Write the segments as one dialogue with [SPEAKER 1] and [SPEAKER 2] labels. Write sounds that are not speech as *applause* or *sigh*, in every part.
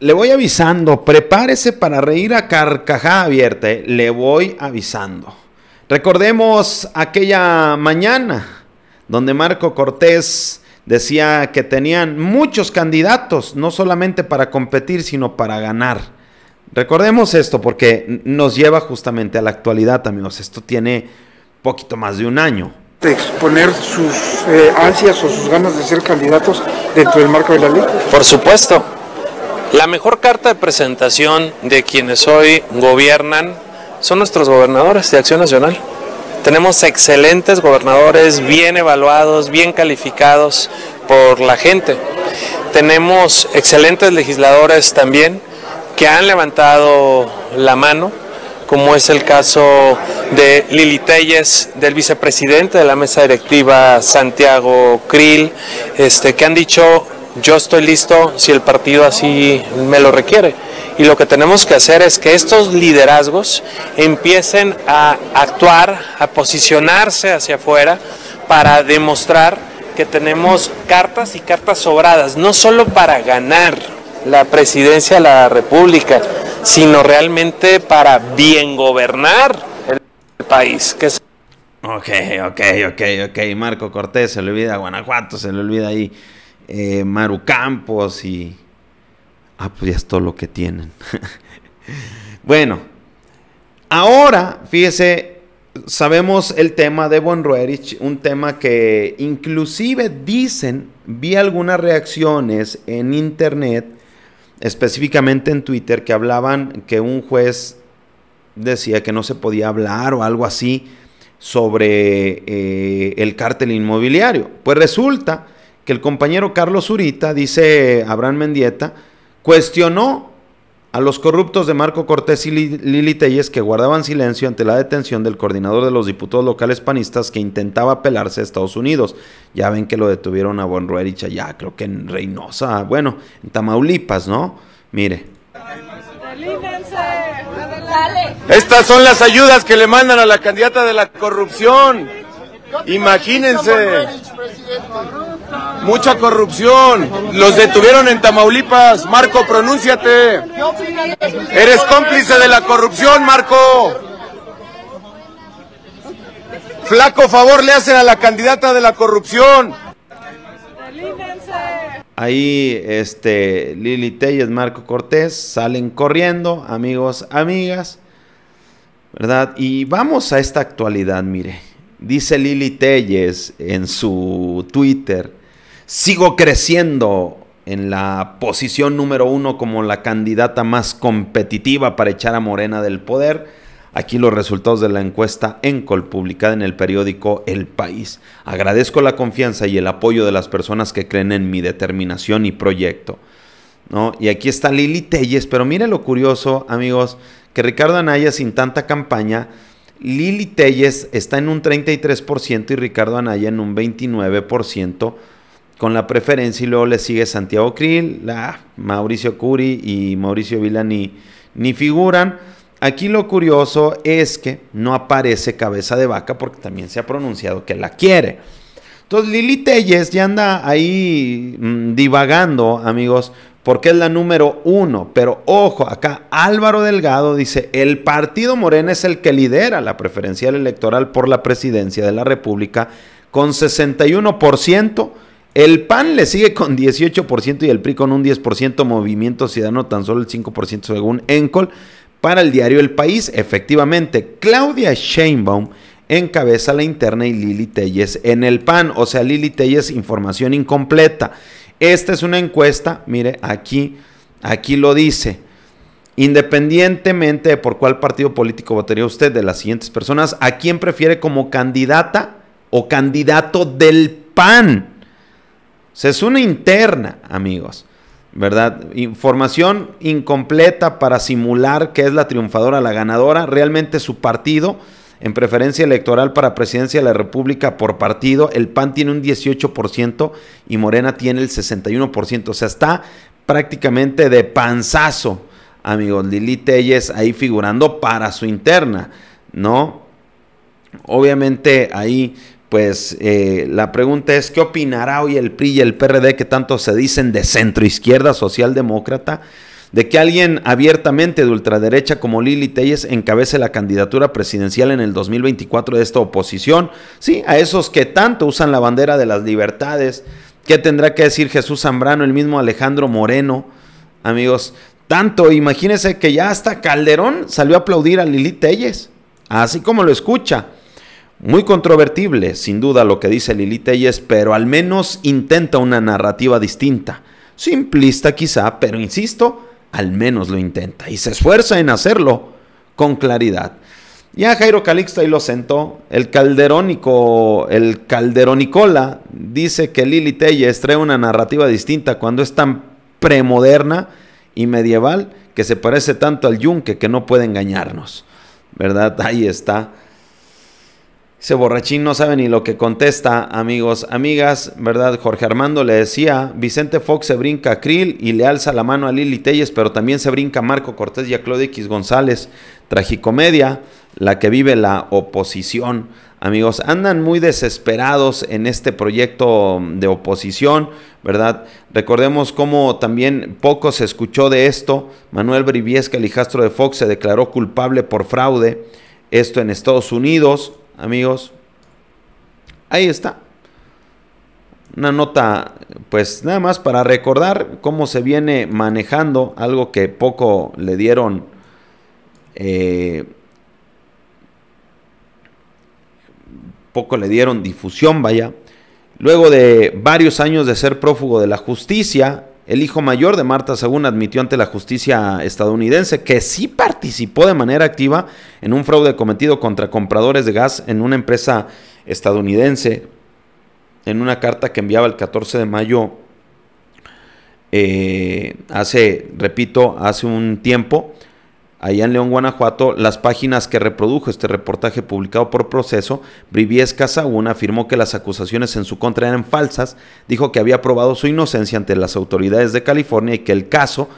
[SPEAKER 1] le voy avisando, prepárese para reír a carcajada abierta, ¿eh? le voy avisando. Recordemos aquella mañana donde Marco Cortés decía que tenían muchos candidatos, no solamente para competir, sino para ganar. Recordemos esto porque nos lleva justamente a la actualidad, amigos. Esto tiene poquito más de un año.
[SPEAKER 2] Exponer sus eh, ansias o sus ganas de ser candidatos dentro del marco de la ley. Por supuesto. La mejor carta de presentación de quienes hoy gobiernan son nuestros gobernadores de Acción Nacional. Tenemos excelentes gobernadores, bien evaluados, bien calificados por la gente. Tenemos excelentes legisladores también que han levantado la mano, como es el caso de Lili Telles, del vicepresidente de la mesa directiva Santiago Krill, este, que han dicho yo estoy listo si el partido así me lo requiere. Y lo que tenemos que hacer es que estos liderazgos empiecen a actuar, a posicionarse hacia afuera para demostrar que tenemos cartas y cartas sobradas, no solo para ganar la presidencia de la República, sino realmente para bien gobernar el país. Ok, ok, ok,
[SPEAKER 1] Marco Cortés se le olvida Guanajuato, se le olvida ahí eh, Maru Campos y... Ah, pues ya es todo lo que tienen. *laughs* bueno, ahora, fíjese, sabemos el tema de Von Roerich, un tema que inclusive dicen, vi algunas reacciones en internet, específicamente en Twitter, que hablaban que un juez decía que no se podía hablar o algo así sobre eh, el cártel inmobiliario. Pues resulta que el compañero Carlos Zurita, dice Abraham Mendieta, cuestionó a los corruptos de Marco Cortés y Lili Telles que guardaban silencio ante la detención del coordinador de los diputados locales panistas que intentaba apelarse a Estados Unidos. Ya ven que lo detuvieron a Von ya allá, creo que en Reynosa, bueno, en Tamaulipas, ¿no? Mire. Estas son las ayudas que le mandan a la candidata de la corrupción. Imagínense. Mucha corrupción. Los detuvieron en Tamaulipas. Marco, pronúnciate. Eres cómplice de la corrupción, Marco. Flaco favor le hacen a la candidata de la corrupción. Ahí este Lili Telles, Marco Cortés salen corriendo, amigos, amigas. ¿Verdad? Y vamos a esta actualidad, mire. Dice Lili Telles en su Twitter sigo creciendo en la posición número uno como la candidata más competitiva para echar a Morena del poder. Aquí los resultados de la encuesta ENCOL publicada en el periódico El País. Agradezco la confianza y el apoyo de las personas que creen en mi determinación y proyecto. ¿No? Y aquí está Lili Telles, pero mire lo curioso, amigos, que Ricardo Anaya sin tanta campaña, Lili Telles está en un 33% y Ricardo Anaya en un 29% con la preferencia y luego le sigue Santiago Krill, la, Mauricio Curi y Mauricio Vila ni, figuran. Aquí lo curioso es que no aparece cabeza de vaca porque también se ha pronunciado que la quiere. Entonces Lili Telles ya anda ahí mm, divagando, amigos, porque es la número uno. Pero ojo, acá Álvaro Delgado dice, el partido Morena es el que lidera la preferencial electoral por la presidencia de la República con 61% el PAN le sigue con 18% y el PRI con un 10%, Movimiento Ciudadano tan solo el 5% según Encol. Para el diario El País, efectivamente, Claudia Sheinbaum encabeza la interna y Lili Telles en el PAN. O sea, Lili Telles, información incompleta. Esta es una encuesta, mire, aquí, aquí lo dice. Independientemente de por cuál partido político votaría usted de las siguientes personas, ¿a quién prefiere como candidata o candidato del PAN? es una interna, amigos. ¿Verdad? Información incompleta para simular que es la triunfadora, la ganadora. Realmente su partido en preferencia electoral para presidencia de la República por partido, el PAN tiene un 18% y Morena tiene el 61%. O sea, está prácticamente de panzazo, amigos. Lili Telles ahí figurando para su interna, ¿no? Obviamente ahí pues eh, la pregunta es, ¿qué opinará hoy el PRI y el PRD que tanto se dicen de centro izquierda socialdemócrata? De que alguien abiertamente de ultraderecha como Lili Telles encabece la candidatura presidencial en el 2024 de esta oposición. Sí, a esos que tanto usan la bandera de las libertades. ¿Qué tendrá que decir Jesús Zambrano, el mismo Alejandro Moreno? Amigos, tanto, imagínense que ya hasta Calderón salió a aplaudir a Lili Telles, así como lo escucha. Muy controvertible, sin duda, lo que dice Lili Telles, pero al menos intenta una narrativa distinta. Simplista quizá, pero insisto, al menos lo intenta y se esfuerza en hacerlo con claridad. Ya Jairo Calixto ahí lo sentó. El calderónico, el calderonicola, dice que Lili Telles trae una narrativa distinta cuando es tan premoderna y medieval que se parece tanto al yunque que no puede engañarnos. ¿Verdad? Ahí está. Ese borrachín no sabe ni lo que contesta, amigos, amigas, ¿verdad? Jorge Armando le decía, Vicente Fox se brinca a Krill y le alza la mano a Lili Telles, pero también se brinca a Marco Cortés y a Claudio X González. Tragicomedia, la que vive la oposición. Amigos, andan muy desesperados en este proyecto de oposición, ¿verdad? Recordemos cómo también poco se escuchó de esto. Manuel Briviesca, el hijastro de Fox, se declaró culpable por fraude. Esto en Estados Unidos, amigos. Ahí está. Una nota, pues nada más para recordar cómo se viene manejando algo que poco le dieron eh, poco le dieron difusión, vaya. Luego de varios años de ser prófugo de la justicia, el hijo mayor de Marta Según admitió ante la justicia estadounidense que sí participó de manera activa en un fraude cometido contra compradores de gas en una empresa estadounidense en una carta que enviaba el 14 de mayo eh, hace, repito, hace un tiempo allá en León, Guanajuato, las páginas que reprodujo este reportaje publicado por Proceso, Briviesca Una afirmó que las acusaciones en su contra eran falsas, dijo que había probado su inocencia ante las autoridades de California y que el caso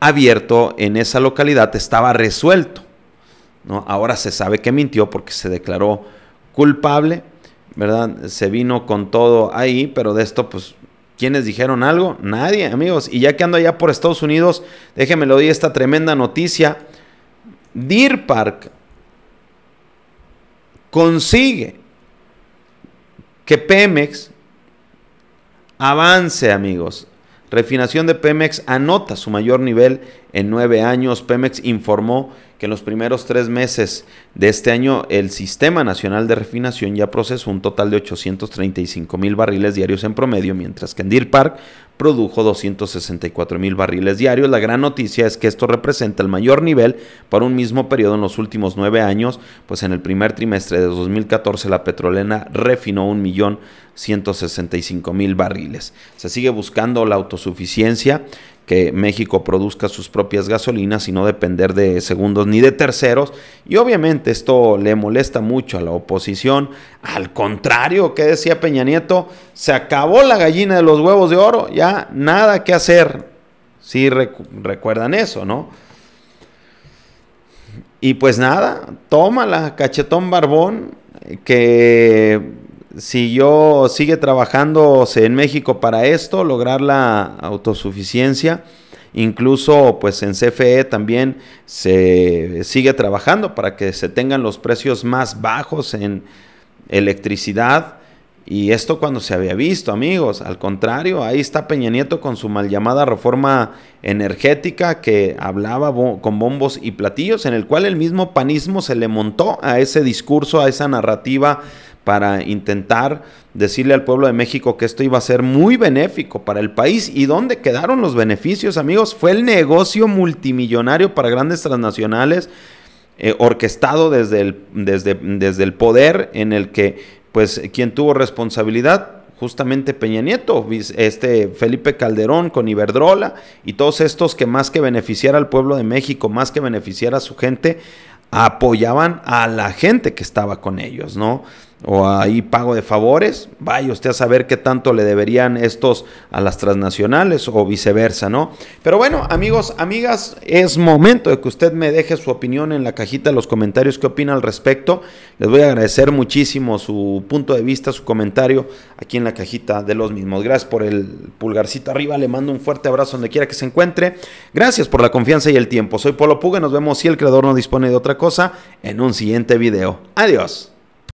[SPEAKER 1] abierto en esa localidad estaba resuelto. ¿no? Ahora se sabe que mintió porque se declaró culpable, ¿verdad? Se vino con todo ahí, pero de esto pues ¿Quiénes dijeron algo? Nadie, amigos. Y ya que ando allá por Estados Unidos, déjenme lo doy esta tremenda noticia. Deer Park consigue que Pemex avance, amigos. Refinación de Pemex anota su mayor nivel en nueve años. Pemex informó que en los primeros tres meses de este año el Sistema Nacional de Refinación ya procesó un total de 835 mil barriles diarios en promedio, mientras que en Deer Park produjo 264 mil barriles diarios. La gran noticia es que esto representa el mayor nivel para un mismo periodo en los últimos nueve años, pues en el primer trimestre de 2014 la petrolena refinó un millón 165 mil barriles. Se sigue buscando la autosuficiencia que México produzca sus propias gasolinas y no depender de segundos ni de terceros. Y obviamente esto le molesta mucho a la oposición. Al contrario, que decía Peña Nieto, se acabó la gallina de los huevos de oro, ya nada que hacer. Si recuerdan eso, ¿no? Y pues nada, tómala, cachetón barbón, eh, que si yo sigue trabajando en México para esto, lograr la autosuficiencia. Incluso pues en CFE también se sigue trabajando para que se tengan los precios más bajos en electricidad. Y esto cuando se había visto, amigos. Al contrario, ahí está Peña Nieto con su mal llamada reforma energética que hablaba con bombos y platillos, en el cual el mismo panismo se le montó a ese discurso, a esa narrativa para intentar decirle al pueblo de México que esto iba a ser muy benéfico para el país. ¿Y dónde quedaron los beneficios, amigos? Fue el negocio multimillonario para grandes transnacionales, eh, orquestado desde el, desde, desde el poder en el que, pues, quien tuvo responsabilidad, justamente Peña Nieto, este Felipe Calderón con Iberdrola y todos estos que más que beneficiar al pueblo de México, más que beneficiar a su gente, apoyaban a la gente que estaba con ellos, ¿no? o ahí pago de favores, vaya usted a saber qué tanto le deberían estos a las transnacionales o viceversa, ¿no? Pero bueno, amigos, amigas, es momento de que usted me deje su opinión en la cajita de los comentarios, qué opina al respecto. Les voy a agradecer muchísimo su punto de vista, su comentario aquí en la cajita de los mismos. Gracias por el pulgarcito arriba, le mando un fuerte abrazo donde quiera que se encuentre. Gracias por la confianza y el tiempo. Soy Polo Puga, nos vemos si el creador no dispone de otra cosa en un siguiente video. Adiós.